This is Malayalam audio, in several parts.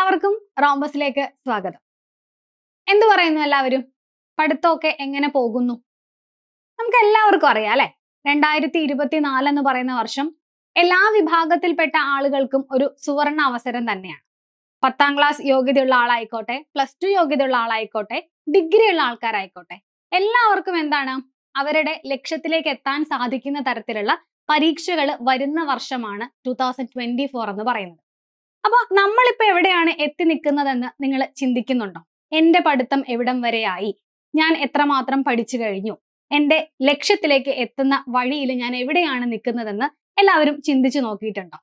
എല്ലാവർക്കും റോംബസിലേക്ക് സ്വാഗതം എന്തു പറയുന്നു എല്ലാവരും പഠിത്തമൊക്കെ എങ്ങനെ പോകുന്നു നമുക്ക് എല്ലാവർക്കും അറിയാം അല്ലെ രണ്ടായിരത്തി ഇരുപത്തിനാല് എന്ന് പറയുന്ന വർഷം എല്ലാ വിഭാഗത്തിൽപ്പെട്ട ആളുകൾക്കും ഒരു സുവർണ അവസരം തന്നെയാണ് പത്താം ക്ലാസ് യോഗ്യതയുള്ള ആളായിക്കോട്ടെ പ്ലസ് ടു യോഗ്യതയുള്ള ആളായിക്കോട്ടെ ഡിഗ്രി ഉള്ള ആൾക്കാരായിക്കോട്ടെ എല്ലാവർക്കും എന്താണ് അവരുടെ ലക്ഷ്യത്തിലേക്ക് എത്താൻ സാധിക്കുന്ന തരത്തിലുള്ള പരീക്ഷകൾ വരുന്ന വർഷമാണ് ടു തൗസൻഡ് ട്വന്റി ഫോർ എന്ന് പറയുന്നത് അപ്പൊ നമ്മളിപ്പോ എവിടെയാണ് എത്തി നിൽക്കുന്നതെന്ന് നിങ്ങൾ ചിന്തിക്കുന്നുണ്ടോ എന്റെ പഠിത്തം എവിടം വരെയായി ഞാൻ എത്രമാത്രം പഠിച്ചു കഴിഞ്ഞു എന്റെ ലക്ഷ്യത്തിലേക്ക് എത്തുന്ന വഴിയിൽ ഞാൻ എവിടെയാണ് നിൽക്കുന്നതെന്ന് എല്ലാവരും ചിന്തിച്ചു നോക്കിയിട്ടുണ്ടോ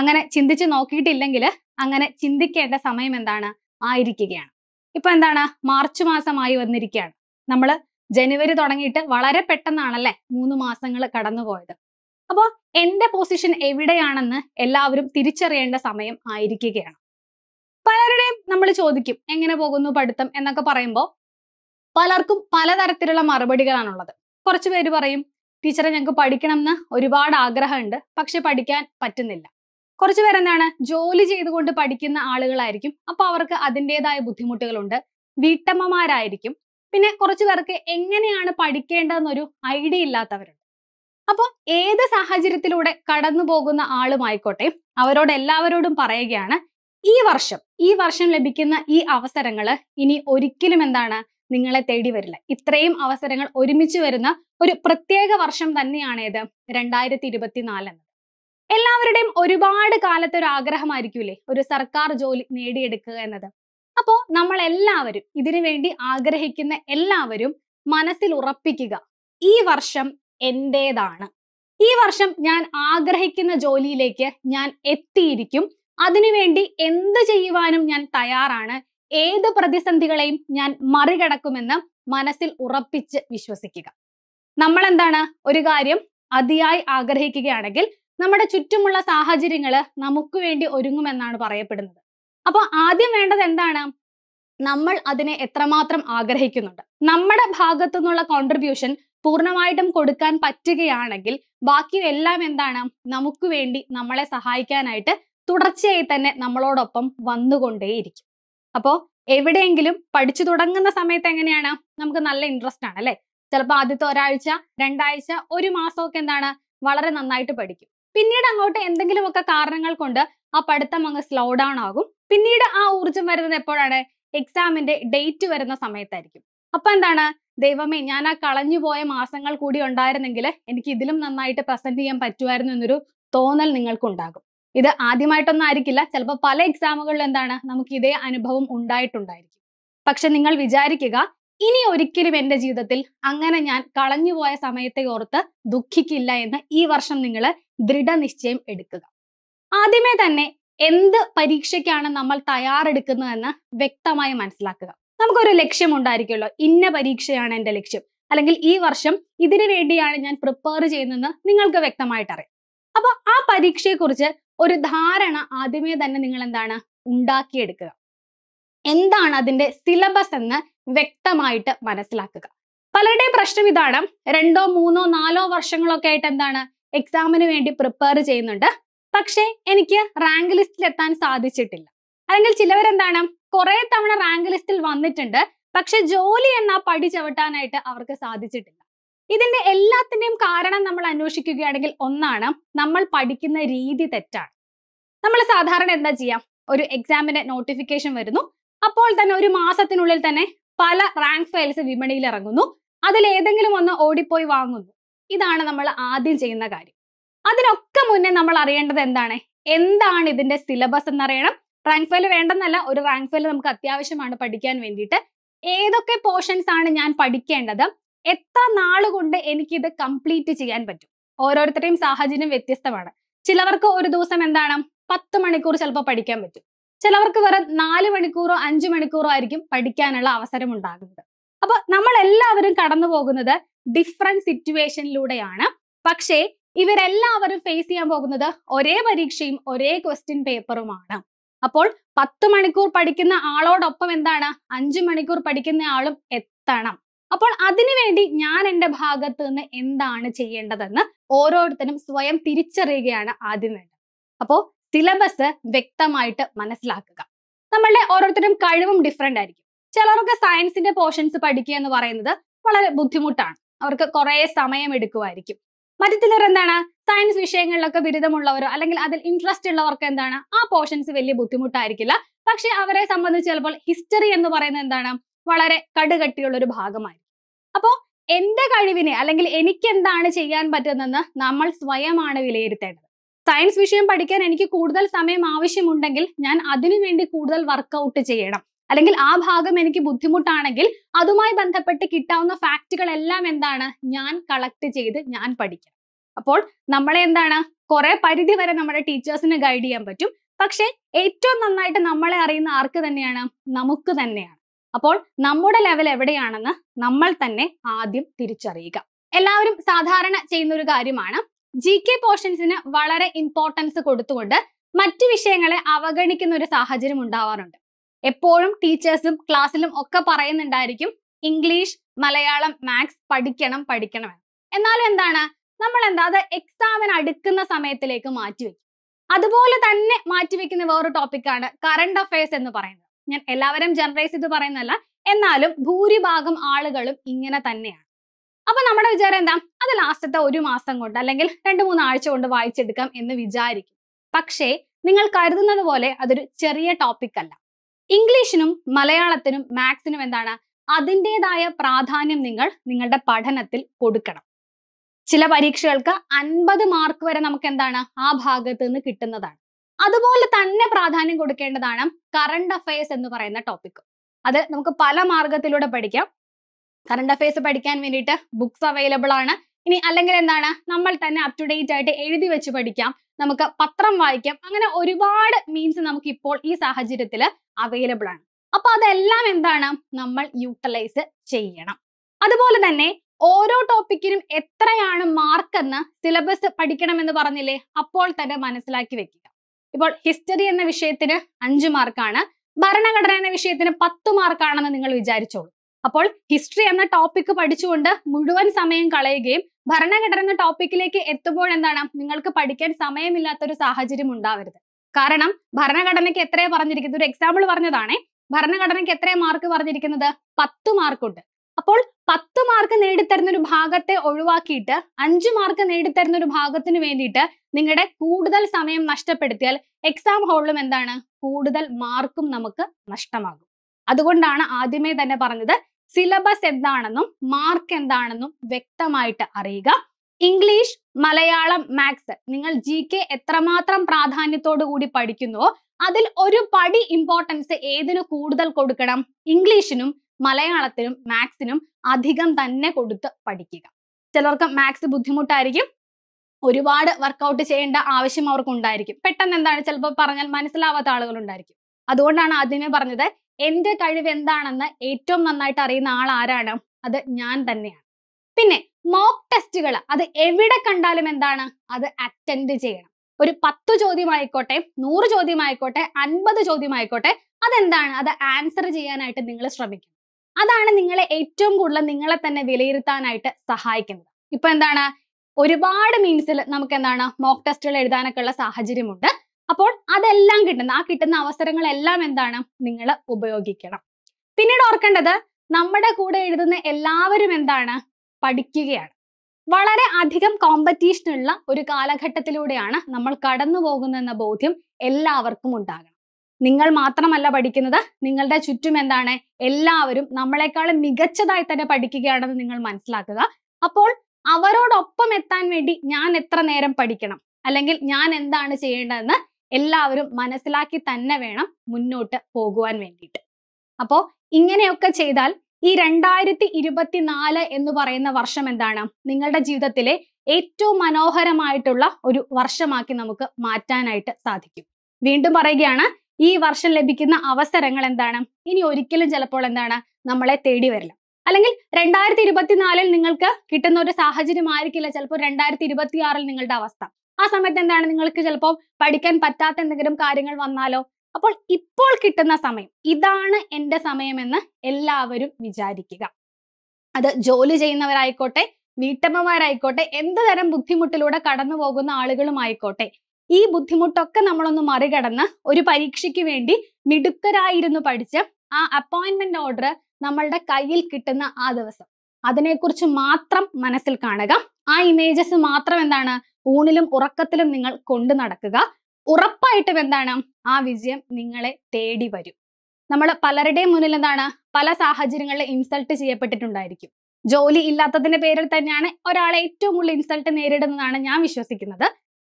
അങ്ങനെ ചിന്തിച്ചു നോക്കിയിട്ടില്ലെങ്കിൽ അങ്ങനെ ചിന്തിക്കേണ്ട സമയം എന്താണ് ആയിരിക്കുകയാണ് ഇപ്പൊ എന്താണ് മാർച്ച് മാസമായി വന്നിരിക്കുകയാണ് നമ്മൾ ജനുവരി തുടങ്ങിയിട്ട് വളരെ പെട്ടെന്നാണല്ലേ മൂന്ന് മാസങ്ങൾ കടന്നുപോയത് അപ്പോൾ എൻ്റെ പൊസിഷൻ എവിടെയാണെന്ന് എല്ലാവരും തിരിച്ചറിയേണ്ട സമയം ആയിരിക്കുകയാണ് പലരുടെയും നമ്മൾ ചോദിക്കും എങ്ങനെ പോകുന്നു പഠിത്തം എന്നൊക്കെ പറയുമ്പോൾ പലർക്കും പലതരത്തിലുള്ള മറുപടികളാണുള്ളത് കുറച്ച് പേര് പറയും ടീച്ചറെ ഞങ്ങൾക്ക് പഠിക്കണം എന്ന് ഒരുപാട് ആഗ്രഹമുണ്ട് പക്ഷെ പഠിക്കാൻ പറ്റുന്നില്ല കുറച്ച് പേരെന്താണ് ജോലി ചെയ്തുകൊണ്ട് പഠിക്കുന്ന ആളുകളായിരിക്കും അപ്പൊ അവർക്ക് അതിൻ്റെതായ ബുദ്ധിമുട്ടുകളുണ്ട് വീട്ടമ്മമാരായിരിക്കും പിന്നെ കുറച്ച് പേർക്ക് എങ്ങനെയാണ് പഠിക്കേണ്ടതെന്നൊരു ഐഡിയ ഇല്ലാത്തവരുണ്ട് അപ്പോൾ ഏത് സാഹചര്യത്തിലൂടെ കടന്നു പോകുന്ന ആളുമായിക്കോട്ടെ അവരോട് എല്ലാവരോടും പറയുകയാണ് ഈ വർഷം ഈ വർഷം ലഭിക്കുന്ന ഈ അവസരങ്ങൾ ഇനി ഒരിക്കലും എന്താണ് നിങ്ങളെ തേടി വരില്ല ഇത്രയും അവസരങ്ങൾ ഒരുമിച്ച് വരുന്ന ഒരു പ്രത്യേക വർഷം തന്നെയാണേത് രണ്ടായിരത്തി ഇരുപത്തിനാല് എന്നത് എല്ലാവരുടെയും ഒരുപാട് കാലത്തെ ഒരു ആഗ്രഹമായിരിക്കൂലേ ഒരു സർക്കാർ ജോലി നേടിയെടുക്കുക എന്നത് അപ്പോൾ നമ്മൾ എല്ലാവരും ഇതിനു വേണ്ടി ആഗ്രഹിക്കുന്ന എല്ലാവരും മനസ്സിൽ ഉറപ്പിക്കുക ഈ വർഷം എന്റേതാണ് ഈ വർഷം ഞാൻ ആഗ്രഹിക്കുന്ന ജോലിയിലേക്ക് ഞാൻ എത്തിയിരിക്കും അതിനുവേണ്ടി എന്ത് ചെയ്യുവാനും ഞാൻ തയ്യാറാണ് ഏത് പ്രതിസന്ധികളെയും ഞാൻ മറികടക്കുമെന്ന് മനസ്സിൽ ഉറപ്പിച്ച് വിശ്വസിക്കുക നമ്മൾ എന്താണ് ഒരു കാര്യം അതിയായി ആഗ്രഹിക്കുകയാണെങ്കിൽ നമ്മുടെ ചുറ്റുമുള്ള സാഹചര്യങ്ങൾ നമുക്ക് വേണ്ടി ഒരുങ്ങുമെന്നാണ് പറയപ്പെടുന്നത് അപ്പോൾ ആദ്യം വേണ്ടത് എന്താണ് നമ്മൾ അതിനെ എത്രമാത്രം ആഗ്രഹിക്കുന്നുണ്ട് നമ്മുടെ ഭാഗത്തു നിന്നുള്ള കോൺട്രിബ്യൂഷൻ പൂർണ്ണമായിട്ടും കൊടുക്കാൻ പറ്റുകയാണെങ്കിൽ ബാക്കി എല്ലാം എന്താണ് നമുക്ക് വേണ്ടി നമ്മളെ സഹായിക്കാനായിട്ട് തുടർച്ചയായി തന്നെ നമ്മളോടൊപ്പം വന്നുകൊണ്ടേയിരിക്കും അപ്പോ എവിടെയെങ്കിലും പഠിച്ചു തുടങ്ങുന്ന സമയത്ത് എങ്ങനെയാണ് നമുക്ക് നല്ല ഇൻട്രസ്റ്റ് ആണ് അല്ലെ ചിലപ്പോൾ ആദ്യത്തെ ഒരാഴ്ച രണ്ടാഴ്ച ഒരു മാസമൊക്കെ എന്താണ് വളരെ നന്നായിട്ട് പഠിക്കും പിന്നീട് അങ്ങോട്ട് എന്തെങ്കിലുമൊക്കെ കാരണങ്ങൾ കൊണ്ട് ആ പഠിത്തം അങ്ങ് സ്ലോ ഡൗൺ ആകും പിന്നീട് ആ ഊർജം വരുന്നത് എപ്പോഴാണ് എക്സാമിന്റെ ഡേറ്റ് വരുന്ന സമയത്തായിരിക്കും അപ്പൊ എന്താണ് ദൈവമേ ഞാൻ ആ കളഞ്ഞു പോയ മാസങ്ങൾ കൂടി ഉണ്ടായിരുന്നെങ്കിൽ എനിക്ക് ഇതിലും നന്നായിട്ട് പ്രസന്റ് ചെയ്യാൻ പറ്റുമായിരുന്നു എന്നൊരു തോന്നൽ നിങ്ങൾക്കുണ്ടാകും ഇത് ആദ്യമായിട്ടൊന്നും ആയിരിക്കില്ല ചിലപ്പോൾ പല എക്സാമുകളിൽ എന്താണ് നമുക്ക് ഇതേ അനുഭവം ഉണ്ടായിട്ടുണ്ടായിരിക്കും പക്ഷെ നിങ്ങൾ വിചാരിക്കുക ഇനി ഒരിക്കലും എൻ്റെ ജീവിതത്തിൽ അങ്ങനെ ഞാൻ കളഞ്ഞുപോയ സമയത്തെ ഓർത്ത് ദുഃഖിക്കില്ല എന്ന് ഈ വർഷം നിങ്ങൾ ദൃഢനിശ്ചയം എടുക്കുക ആദ്യമേ തന്നെ എന്ത് പരീക്ഷയ്ക്കാണ് നമ്മൾ തയ്യാറെടുക്കുന്നതെന്ന് വ്യക്തമായി മനസ്സിലാക്കുക നമുക്കൊരു ലക്ഷ്യം ഉണ്ടായിരിക്കുമല്ലോ ഇന്ന പരീക്ഷയാണ് എൻ്റെ ലക്ഷ്യം അല്ലെങ്കിൽ ഈ വർഷം ഇതിനു വേണ്ടിയാണ് ഞാൻ പ്രിപ്പയർ ചെയ്യുന്നതെന്ന് നിങ്ങൾക്ക് വ്യക്തമായിട്ട് അപ്പൊ ആ പരീക്ഷയെക്കുറിച്ച് ഒരു ധാരണ ആദ്യമേ തന്നെ നിങ്ങൾ എന്താണ് ഉണ്ടാക്കിയെടുക്കുക എന്താണ് അതിന്റെ സിലബസ് എന്ന് വ്യക്തമായിട്ട് മനസ്സിലാക്കുക പലരുടെയും പ്രശ്നം ഇതാണ് രണ്ടോ മൂന്നോ നാലോ വർഷങ്ങളൊക്കെ ആയിട്ട് എന്താണ് എക്സാമിന് വേണ്ടി പ്രിപ്പയർ ചെയ്യുന്നുണ്ട് പക്ഷേ എനിക്ക് റാങ്ക് ലിസ്റ്റിൽ എത്താൻ സാധിച്ചിട്ടില്ല അല്ലെങ്കിൽ ചിലവരെന്താണ് കുറെ തവണ റാങ്ക് ലിസ്റ്റിൽ വന്നിട്ടുണ്ട് പക്ഷെ ജോലി എന്നാ പടി ചവിട്ടാനായിട്ട് അവർക്ക് സാധിച്ചിട്ടില്ല ഇതിന്റെ എല്ലാത്തിന്റെയും കാരണം നമ്മൾ അന്വേഷിക്കുകയാണെങ്കിൽ ഒന്നാണ് നമ്മൾ പഠിക്കുന്ന രീതി തെറ്റാണ് നമ്മൾ സാധാരണ എന്താ ചെയ്യാം ഒരു എക്സാമിന്റെ നോട്ടിഫിക്കേഷൻ വരുന്നു അപ്പോൾ തന്നെ ഒരു മാസത്തിനുള്ളിൽ തന്നെ പല റാങ്ക് ഫയൽസ് വിപണിയിൽ ഇറങ്ങുന്നു അതിൽ ഏതെങ്കിലും ഒന്ന് ഓടിപ്പോയി വാങ്ങുന്നു ഇതാണ് നമ്മൾ ആദ്യം ചെയ്യുന്ന കാര്യം അതിനൊക്കെ മുന്നേ നമ്മൾ അറിയേണ്ടത് എന്താണ് എന്താണ് ഇതിന്റെ സിലബസ് എന്നറിയണം റാങ്ക് ഫയൽ വേണ്ടെന്നല്ല ഒരു റാങ്ക് ഫയൽ നമുക്ക് അത്യാവശ്യമാണ് പഠിക്കാൻ വേണ്ടിയിട്ട് ഏതൊക്കെ പോർഷൻസ് ആണ് ഞാൻ പഠിക്കേണ്ടത് എത്ര നാളുകൊണ്ട് എനിക്കിത് കംപ്ലീറ്റ് ചെയ്യാൻ പറ്റും ഓരോരുത്തരുടെയും സാഹചര്യം വ്യത്യസ്തമാണ് ചിലവർക്ക് ഒരു ദിവസം എന്താണ് പത്ത് മണിക്കൂർ ചിലപ്പോൾ പഠിക്കാൻ പറ്റും ചിലവർക്ക് വെറും നാല് മണിക്കൂറോ അഞ്ചു മണിക്കൂറോ ആയിരിക്കും പഠിക്കാനുള്ള അവസരം ഉണ്ടാകുന്നത് അപ്പൊ നമ്മൾ എല്ലാവരും കടന്നു പോകുന്നത് ഡിഫറെന്റ് സിറ്റുവേഷനിലൂടെയാണ് പക്ഷേ ഇവരെല്ലാവരും ഫേസ് ചെയ്യാൻ പോകുന്നത് ഒരേ പരീക്ഷയും ഒരേ ക്വസ്റ്റ്യൻ പേപ്പറുമാണ് അപ്പോൾ പത്ത് മണിക്കൂർ പഠിക്കുന്ന ആളോടൊപ്പം എന്താണ് അഞ്ചു മണിക്കൂർ പഠിക്കുന്ന ആളും എത്തണം അപ്പോൾ അതിനുവേണ്ടി ഞാൻ എൻ്റെ ഭാഗത്ത് നിന്ന് എന്താണ് ചെയ്യേണ്ടതെന്ന് ഓരോരുത്തരും സ്വയം തിരിച്ചറിയുകയാണ് ആദ്യം വേണ്ടത് അപ്പോൾ സിലബസ് വ്യക്തമായിട്ട് മനസ്സിലാക്കുക നമ്മളുടെ ഓരോരുത്തരും കഴിവും ഡിഫറെൻ്റ് ആയിരിക്കും ചിലർക്ക് സയൻസിന്റെ പോർഷൻസ് പഠിക്കുക എന്ന് പറയുന്നത് വളരെ ബുദ്ധിമുട്ടാണ് അവർക്ക് കുറേ സമയം എടുക്കുമായിരിക്കും മറ്റത്തിലവർ എന്താണ് സയൻസ് വിഷയങ്ങളിലൊക്കെ ബിരുദമുള്ളവരോ അല്ലെങ്കിൽ അതിൽ ഇൻട്രസ്റ്റ് ഉള്ളവർക്ക് എന്താണ് ആ പോർഷൻസ് വലിയ ബുദ്ധിമുട്ടായിരിക്കില്ല പക്ഷെ അവരെ സംബന്ധിച്ച് ചിലപ്പോൾ ഹിസ്റ്ററി എന്ന് പറയുന്നത് എന്താണ് വളരെ കടുകട്ടിയുള്ള ഒരു ഭാഗമായി അപ്പോൾ എന്റെ കഴിവിനെ അല്ലെങ്കിൽ എനിക്ക് എന്താണ് ചെയ്യാൻ പറ്റുന്നതെന്ന് നമ്മൾ സ്വയമാണ് വിലയിരുത്തേണ്ടത് സയൻസ് വിഷയം പഠിക്കാൻ എനിക്ക് കൂടുതൽ സമയം ആവശ്യമുണ്ടെങ്കിൽ ഞാൻ അതിനു വേണ്ടി കൂടുതൽ വർക്കൗട്ട് ചെയ്യണം അല്ലെങ്കിൽ ആ ഭാഗം എനിക്ക് ബുദ്ധിമുട്ടാണെങ്കിൽ അതുമായി ബന്ധപ്പെട്ട് കിട്ടാവുന്ന ഫാക്റ്റുകളെല്ലാം എന്താണ് ഞാൻ കളക്ട് ചെയ്ത് ഞാൻ പഠിക്കണം അപ്പോൾ നമ്മളെ എന്താണ് കുറെ പരിധി വരെ നമ്മുടെ ടീച്ചേഴ്സിനെ ഗൈഡ് ചെയ്യാൻ പറ്റും പക്ഷെ ഏറ്റവും നന്നായിട്ട് നമ്മളെ അറിയുന്ന ആർക്ക് തന്നെയാണ് നമുക്ക് തന്നെയാണ് അപ്പോൾ നമ്മുടെ ലെവൽ എവിടെയാണെന്ന് നമ്മൾ തന്നെ ആദ്യം തിരിച്ചറിയുക എല്ലാവരും സാധാരണ ചെയ്യുന്ന ഒരു കാര്യമാണ് ജി കെ പോർഷൻസിന് വളരെ ഇമ്പോർട്ടൻസ് കൊടുത്തുകൊണ്ട് മറ്റു വിഷയങ്ങളെ അവഗണിക്കുന്ന ഒരു സാഹചര്യം ഉണ്ടാവാറുണ്ട് എപ്പോഴും ടീച്ചേഴ്സും ക്ലാസ്സിലും ഒക്കെ പറയുന്നുണ്ടായിരിക്കും ഇംഗ്ലീഷ് മലയാളം മാത്സ് പഠിക്കണം പഠിക്കണം എന്നാലും എന്താണ് നമ്മൾ എന്താ അത് എക്സാമിന് അടുക്കുന്ന സമയത്തിലേക്ക് മാറ്റിവെക്കും അതുപോലെ തന്നെ മാറ്റിവെക്കുന്ന വേറൊരു ടോപ്പിക്കാണ് കറണ്ട് അഫയേഴ്സ് എന്ന് പറയുന്നത് ഞാൻ എല്ലാവരും ജനറൈസ് ചെയ്ത് പറയുന്നതല്ല എന്നാലും ഭൂരിഭാഗം ആളുകളും ഇങ്ങനെ തന്നെയാണ് അപ്പൊ നമ്മുടെ വിചാരം എന്താ അത് ലാസ്റ്റത്തെ ഒരു മാസം കൊണ്ട് അല്ലെങ്കിൽ രണ്ട് മൂന്ന് ആഴ്ച കൊണ്ട് വായിച്ചെടുക്കാം എന്ന് വിചാരിക്കും പക്ഷേ നിങ്ങൾ കരുതുന്നത് പോലെ അതൊരു ചെറിയ ടോപ്പിക് അല്ല ഇംഗ്ലീഷിനും മലയാളത്തിനും മാത്സിനും എന്താണ് അതിൻ്റെതായ പ്രാധാന്യം നിങ്ങൾ നിങ്ങളുടെ പഠനത്തിൽ കൊടുക്കണം ചില പരീക്ഷകൾക്ക് അൻപത് മാർക്ക് വരെ നമുക്ക് എന്താണ് ആ ഭാഗത്ത് നിന്ന് കിട്ടുന്നതാണ് അതുപോലെ തന്നെ പ്രാധാന്യം കൊടുക്കേണ്ടതാണ് കറണ്ട് അഫയേഴ്സ് എന്ന് പറയുന്ന ടോപ്പിക് അത് നമുക്ക് പല മാർഗത്തിലൂടെ പഠിക്കാം കറണ്ട് അഫയേഴ്സ് പഠിക്കാൻ വേണ്ടിയിട്ട് ബുക്സ് അവൈലബിൾ ആണ് ഇനി അല്ലെങ്കിൽ എന്താണ് നമ്മൾ തന്നെ അപ് ടു ഡേറ്റ് ആയിട്ട് എഴുതി വെച്ച് പഠിക്കാം നമുക്ക് പത്രം വായിക്കാം അങ്ങനെ ഒരുപാട് മീൻസ് നമുക്ക് ഇപ്പോൾ ഈ സാഹചര്യത്തിൽ അവൈലബിൾ ആണ് അപ്പൊ അതെല്ലാം എന്താണ് നമ്മൾ യൂട്ടിലൈസ് ചെയ്യണം അതുപോലെ തന്നെ ഓരോ ടോപ്പിക്കിനും എത്രയാണ് മാർക്ക് എന്ന് സിലബസ് പഠിക്കണം എന്ന് പറഞ്ഞില്ലേ അപ്പോൾ തന്നെ മനസ്സിലാക്കി വെക്കുക ഇപ്പോൾ ഹിസ്റ്ററി എന്ന വിഷയത്തിന് അഞ്ച് മാർക്കാണ് ഭരണഘടന എന്ന വിഷയത്തിന് പത്ത് മാർക്കാണെന്ന് നിങ്ങൾ വിചാരിച്ചോളൂ അപ്പോൾ ഹിസ്റ്ററി എന്ന ടോപ്പിക് പഠിച്ചുകൊണ്ട് മുഴുവൻ സമയം കളയുകയും ഭരണഘടന എന്ന ടോപ്പിക്കിലേക്ക് എത്തുമ്പോൾ എന്താണ് നിങ്ങൾക്ക് പഠിക്കാൻ സമയമില്ലാത്ത ഒരു സാഹചര്യം ഉണ്ടാവരുത് കാരണം ഭരണഘടനയ്ക്ക് എത്രയാ പറഞ്ഞിരിക്കുന്നത് ഒരു എക്സാമ്പിൾ പറഞ്ഞതാണേ ഭരണഘടനയ്ക്ക് എത്രയാ മാർക്ക് പറഞ്ഞിരിക്കുന്നത് പത്ത് മാർക്കുണ്ട് അപ്പോൾ പത്ത് മാർക്ക് നേടിത്തരുന്ന ഒരു ഭാഗത്തെ ഒഴിവാക്കിയിട്ട് അഞ്ചു മാർക്ക് നേടിത്തരുന്ന ഒരു ഭാഗത്തിന് വേണ്ടിയിട്ട് നിങ്ങളുടെ കൂടുതൽ സമയം നഷ്ടപ്പെടുത്തിയാൽ എക്സാം ഹോളിലും എന്താണ് കൂടുതൽ മാർക്കും നമുക്ക് നഷ്ടമാകും അതുകൊണ്ടാണ് ആദ്യമേ തന്നെ പറഞ്ഞത് സിലബസ് എന്താണെന്നും മാർക്ക് എന്താണെന്നും വ്യക്തമായിട്ട് അറിയുക ഇംഗ്ലീഷ് മലയാളം മാത്സ് നിങ്ങൾ ജി കെ എത്രമാത്രം പ്രാധാന്യത്തോടു കൂടി പഠിക്കുന്നുവോ അതിൽ ഒരു പടി ഇമ്പോർട്ടൻസ് ഏതിന് കൂടുതൽ കൊടുക്കണം ഇംഗ്ലീഷിനും മലയാളത്തിനും മാത്സിനും അധികം തന്നെ കൊടുത്ത് പഠിക്കുക ചിലർക്ക് മാത്സ് ബുദ്ധിമുട്ടായിരിക്കും ഒരുപാട് വർക്കൗട്ട് ചെയ്യേണ്ട ആവശ്യം അവർക്ക് ഉണ്ടായിരിക്കും പെട്ടെന്ന് എന്താണ് ചിലപ്പോൾ പറഞ്ഞാൽ മനസ്സിലാവാത്ത ആളുകൾ ഉണ്ടായിരിക്കും അതുകൊണ്ടാണ് ആദ്യമേ പറഞ്ഞത് എന്റെ കഴിവ് എന്താണെന്ന് ഏറ്റവും നന്നായിട്ട് അറിയുന്ന ആൾ ആരാണ് അത് ഞാൻ തന്നെയാണ് പിന്നെ മോക്ക് ടെസ്റ്റുകൾ അത് എവിടെ കണ്ടാലും എന്താണ് അത് അറ്റൻഡ് ചെയ്യണം ഒരു പത്ത് ചോദ്യമായിക്കോട്ടെ നൂറ് ചോദ്യമായിക്കോട്ടെ അൻപത് ചോദ്യമായിക്കോട്ടെ അതെന്താണ് അത് ആൻസർ ചെയ്യാനായിട്ട് നിങ്ങൾ ശ്രമിക്കണം അതാണ് നിങ്ങളെ ഏറ്റവും കൂടുതൽ നിങ്ങളെ തന്നെ വിലയിരുത്താനായിട്ട് സഹായിക്കുന്നത് ഇപ്പൊ എന്താണ് ഒരുപാട് മീൻസിൽ നമുക്ക് എന്താണ് മോക്ക് ടെസ്റ്റുകൾ എഴുതാനൊക്കെ ഉള്ള സാഹചര്യമുണ്ട് അപ്പോൾ അതെല്ലാം കിട്ടുന്ന ആ കിട്ടുന്ന അവസരങ്ങളെല്ലാം എന്താണ് നിങ്ങൾ ഉപയോഗിക്കണം പിന്നീട് ഓർക്കേണ്ടത് നമ്മുടെ കൂടെ എഴുതുന്ന എല്ലാവരും എന്താണ് പഠിക്കുകയാണ് വളരെ അധികം കോമ്പറ്റീഷനുള്ള ഒരു കാലഘട്ടത്തിലൂടെയാണ് നമ്മൾ കടന്നു പോകുന്നതെന്ന ബോധ്യം എല്ലാവർക്കും ഉണ്ടാകണം നിങ്ങൾ മാത്രമല്ല പഠിക്കുന്നത് നിങ്ങളുടെ ചുറ്റും എന്താണ് എല്ലാവരും നമ്മളെക്കാളും മികച്ചതായി തന്നെ പഠിക്കുകയാണെന്ന് നിങ്ങൾ മനസ്സിലാക്കുക അപ്പോൾ അവരോടൊപ്പം എത്താൻ വേണ്ടി ഞാൻ എത്ര നേരം പഠിക്കണം അല്ലെങ്കിൽ ഞാൻ എന്താണ് ചെയ്യേണ്ടതെന്ന് എല്ലാവരും മനസ്സിലാക്കി തന്നെ വേണം മുന്നോട്ട് പോകുവാൻ വേണ്ടിയിട്ട് അപ്പോൾ ഇങ്ങനെയൊക്കെ ചെയ്താൽ ഈ രണ്ടായിരത്തി ഇരുപത്തിനാല് എന്ന് പറയുന്ന വർഷം എന്താണ് നിങ്ങളുടെ ജീവിതത്തിലെ ഏറ്റവും മനോഹരമായിട്ടുള്ള ഒരു വർഷമാക്കി നമുക്ക് മാറ്റാനായിട്ട് സാധിക്കും വീണ്ടും പറയുകയാണ് ഈ വർഷം ലഭിക്കുന്ന അവസരങ്ങൾ എന്താണ് ഇനി ഒരിക്കലും ചിലപ്പോൾ എന്താണ് നമ്മളെ തേടി വരില്ല അല്ലെങ്കിൽ രണ്ടായിരത്തി ഇരുപത്തിനാലിൽ നിങ്ങൾക്ക് കിട്ടുന്ന ഒരു സാഹചര്യം ആയിരിക്കില്ല ചിലപ്പോൾ രണ്ടായിരത്തി ഇരുപത്തിയാറിൽ നിങ്ങളുടെ അവസ്ഥ ആ സമയത്ത് എന്താണ് നിങ്ങൾക്ക് ചിലപ്പോൾ പഠിക്കാൻ പറ്റാത്ത എന്തെങ്കിലും കാര്യങ്ങൾ വന്നാലോ അപ്പോൾ ഇപ്പോൾ കിട്ടുന്ന സമയം ഇതാണ് എൻ്റെ സമയമെന്ന് എല്ലാവരും വിചാരിക്കുക അത് ജോലി ചെയ്യുന്നവരായിക്കോട്ടെ വീട്ടമ്മമാരായിക്കോട്ടെ എന്ത് തരം ബുദ്ധിമുട്ടിലൂടെ കടന്നു പോകുന്ന ആളുകളുമായിക്കോട്ടെ ഈ ബുദ്ധിമുട്ടൊക്കെ നമ്മളൊന്ന് മറികടന്ന് ഒരു പരീക്ഷയ്ക്ക് വേണ്ടി മിടുക്കരായിരുന്നു പഠിച്ച് ആ അപ്പോയിന്റ്മെന്റ് ഓർഡർ നമ്മളുടെ കയ്യിൽ കിട്ടുന്ന ആ ദിവസം അതിനെക്കുറിച്ച് മാത്രം മനസ്സിൽ കാണുക ആ ഇമേജസ് മാത്രം എന്താണ് ഊണിലും ഉറക്കത്തിലും നിങ്ങൾ കൊണ്ടു നടക്കുക ഉറപ്പായിട്ടും എന്താണ് ആ വിജയം നിങ്ങളെ തേടി വരും നമ്മൾ പലരുടെയും മുന്നിൽ എന്താണ് പല സാഹചര്യങ്ങളിൽ ഇൻസൾട്ട് ചെയ്യപ്പെട്ടിട്ടുണ്ടായിരിക്കും ജോലി ഇല്ലാത്തതിന്റെ പേരിൽ തന്നെയാണ് ഒരാളെ ഏറ്റവും കൂടുതൽ ഇൻസൾട്ട് നേരിടുന്നതാണ് ഞാൻ വിശ്വസിക്കുന്നത്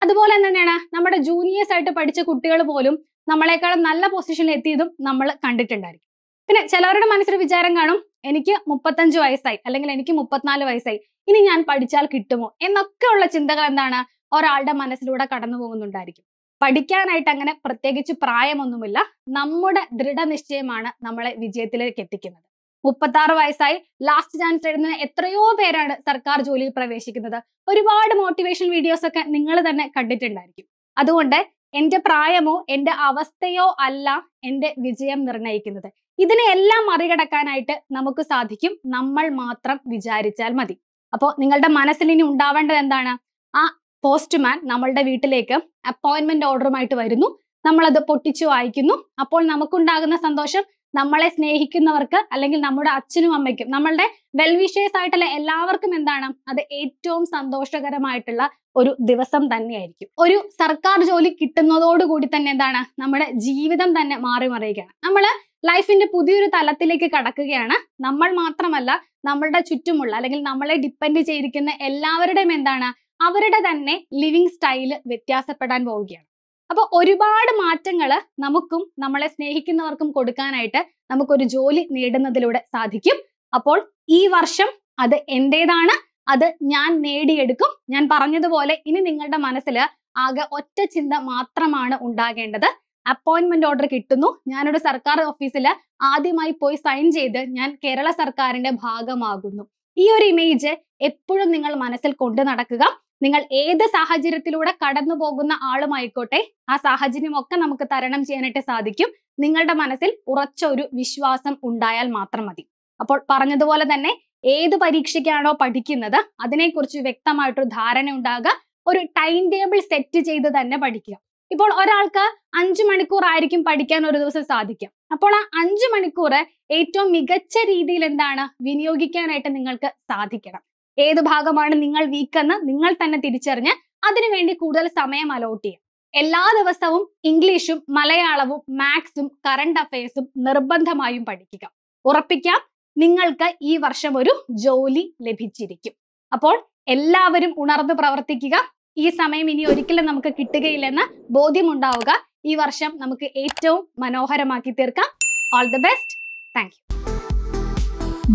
അതുപോലെ തന്നെയാണ് നമ്മുടെ ജൂനിയേഴ്സ് ആയിട്ട് പഠിച്ച കുട്ടികൾ പോലും നമ്മളെക്കാളും നല്ല പൊസിഷനിൽ എത്തിയതും നമ്മൾ കണ്ടിട്ടുണ്ടായിരിക്കും പിന്നെ ചിലവരുടെ മനസ്സിൽ വിചാരം കാണും എനിക്ക് മുപ്പത്തഞ്ച് വയസ്സായി അല്ലെങ്കിൽ എനിക്ക് മുപ്പത്തിനാല് വയസ്സായി ഇനി ഞാൻ പഠിച്ചാൽ കിട്ടുമോ എന്നൊക്കെയുള്ള ചിന്തകൾ എന്താണ് ഒരാളുടെ മനസ്സിലൂടെ കടന്നു പോകുന്നുണ്ടായിരിക്കും പഠിക്കാനായിട്ട് അങ്ങനെ പ്രത്യേകിച്ച് പ്രായമൊന്നുമില്ല നമ്മുടെ ദൃഢനിശ്ചയമാണ് നമ്മളെ വിജയത്തിലേക്ക് എത്തിക്കുന്നത് മുപ്പത്താറ് വയസ്സായി ലാസ്റ്റ് ചാൻസ് എഴുതുന്ന എത്രയോ പേരാണ് സർക്കാർ ജോലിയിൽ പ്രവേശിക്കുന്നത് ഒരുപാട് മോട്ടിവേഷൻ വീഡിയോസ് ഒക്കെ നിങ്ങൾ തന്നെ കണ്ടിട്ടുണ്ടായിരിക്കും അതുകൊണ്ട് എന്റെ പ്രായമോ എന്റെ അവസ്ഥയോ അല്ല എന്റെ വിജയം നിർണ്ണയിക്കുന്നത് ഇതിനെയെല്ലാം മറികടക്കാനായിട്ട് നമുക്ക് സാധിക്കും നമ്മൾ മാത്രം വിചാരിച്ചാൽ മതി അപ്പോൾ നിങ്ങളുടെ മനസ്സിൽ ഇനി ഉണ്ടാവേണ്ടത് എന്താണ് ആ പോസ്റ്റ്മാൻ നമ്മളുടെ വീട്ടിലേക്ക് അപ്പോയിന്റ്മെന്റ് ഓർഡറുമായിട്ട് വരുന്നു നമ്മളത് പൊട്ടിച്ചു വായിക്കുന്നു അപ്പോൾ നമുക്കുണ്ടാകുന്ന സന്തോഷം നമ്മളെ സ്നേഹിക്കുന്നവർക്ക് അല്ലെങ്കിൽ നമ്മുടെ അച്ഛനും അമ്മയ്ക്കും നമ്മളുടെ വെൽവിഷേഴ്സ് ആയിട്ടുള്ള എല്ലാവർക്കും എന്താണ് അത് ഏറ്റവും സന്തോഷകരമായിട്ടുള്ള ഒരു ദിവസം തന്നെയായിരിക്കും ഒരു സർക്കാർ ജോലി കിട്ടുന്നതോടുകൂടി തന്നെ എന്താണ് നമ്മുടെ ജീവിതം തന്നെ മാറി മറിയുകയാണ് നമ്മള് ലൈഫിന്റെ പുതിയൊരു തലത്തിലേക്ക് കടക്കുകയാണ് നമ്മൾ മാത്രമല്ല നമ്മളുടെ ചുറ്റുമുള്ള അല്ലെങ്കിൽ നമ്മളെ ഡിപ്പെൻഡ് ചെയ്തിരിക്കുന്ന എല്ലാവരുടെയും എന്താണ് അവരുടെ തന്നെ ലിവിങ് സ്റ്റൈൽ വ്യത്യാസപ്പെടാൻ പോവുകയാണ് അപ്പോൾ ഒരുപാട് മാറ്റങ്ങൾ നമുക്കും നമ്മളെ സ്നേഹിക്കുന്നവർക്കും കൊടുക്കാനായിട്ട് നമുക്കൊരു ജോലി നേടുന്നതിലൂടെ സാധിക്കും അപ്പോൾ ഈ വർഷം അത് എൻ്റെതാണ് അത് ഞാൻ നേടിയെടുക്കും ഞാൻ പറഞ്ഞതുപോലെ ഇനി നിങ്ങളുടെ മനസ്സിൽ ആകെ ഒറ്റ ചിന്ത മാത്രമാണ് ഉണ്ടാകേണ്ടത് അപ്പോയിന്റ്മെന്റ് ഓർഡർ കിട്ടുന്നു ഞാനൊരു സർക്കാർ ഓഫീസിൽ ആദ്യമായി പോയി സൈൻ ചെയ്ത് ഞാൻ കേരള സർക്കാരിന്റെ ഭാഗമാകുന്നു ഈ ഒരു ഇമേജ് എപ്പോഴും നിങ്ങൾ മനസ്സിൽ കൊണ്ടു നടക്കുക നിങ്ങൾ ഏത് സാഹചര്യത്തിലൂടെ കടന്നു പോകുന്ന ആളുമായിക്കോട്ടെ ആ സാഹചര്യമൊക്കെ നമുക്ക് തരണം ചെയ്യാനായിട്ട് സാധിക്കും നിങ്ങളുടെ മനസ്സിൽ ഉറച്ചൊരു വിശ്വാസം ഉണ്ടായാൽ മാത്രം മതി അപ്പോൾ പറഞ്ഞതുപോലെ തന്നെ ഏത് പരീക്ഷയ്ക്കാണോ പഠിക്കുന്നത് അതിനെക്കുറിച്ച് വ്യക്തമായിട്ടൊരു ധാരണ ഉണ്ടാകുക ഒരു ടൈം ടേബിൾ സെറ്റ് ചെയ്ത് തന്നെ പഠിക്കുക ഇപ്പോൾ ഒരാൾക്ക് അഞ്ചു മണിക്കൂർ ആയിരിക്കും പഠിക്കാൻ ഒരു ദിവസം സാധിക്കാം അപ്പോൾ ആ അഞ്ചു മണിക്കൂർ ഏറ്റവും മികച്ച രീതിയിൽ എന്താണ് വിനിയോഗിക്കാനായിട്ട് നിങ്ങൾക്ക് സാധിക്കണം ഏത് ഭാഗമാണ് നിങ്ങൾ വീക്കെന്ന് നിങ്ങൾ തന്നെ തിരിച്ചറിഞ്ഞ് അതിനുവേണ്ടി കൂടുതൽ സമയം അലോട്ട് ചെയ്യാം എല്ലാ ദിവസവും ഇംഗ്ലീഷും മലയാളവും മാത്സും കറണ്ട് അഫയേഴ്സും നിർബന്ധമായും പഠിക്കുക ഉറപ്പിക്കാം നിങ്ങൾക്ക് ഈ വർഷം ഒരു ജോലി ലഭിച്ചിരിക്കും അപ്പോൾ എല്ലാവരും ഉണർന്നു പ്രവർത്തിക്കുക ഈ സമയം ഇനി ഒരിക്കലും നമുക്ക് കിട്ടുകയില്ലെന്ന് ബോധ്യമുണ്ടാവുക ഈ വർഷം നമുക്ക് ഏറ്റവും മനോഹരമാക്കി തീർക്കാം all the best thank you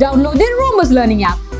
download Rumors app